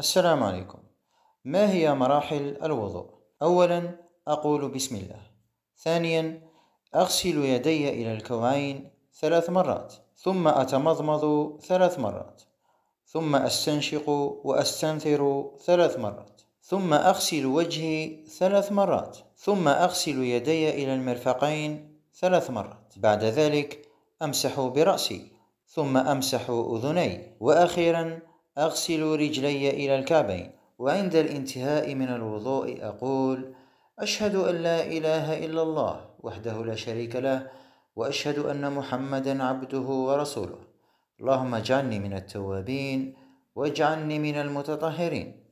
السلام عليكم ما هي مراحل الوضوء اولا اقول بسم الله ثانيا اغسل يدي الى الكوعين ثلاث مرات ثم اتمضمض ثلاث مرات ثم استنشق واستنثر ثلاث مرات ثم اغسل وجهي ثلاث مرات ثم اغسل يدي الى المرفقين ثلاث مرات بعد ذلك امسح براسي ثم امسح اذني واخيرا أغسل رجلي إلى الكعبين وعند الانتهاء من الوضوء أقول أشهد أن لا إله إلا الله وحده لا شريك له وأشهد أن محمدا عبده ورسوله اللهم اجعلني من التوابين واجعلني من المتطهرين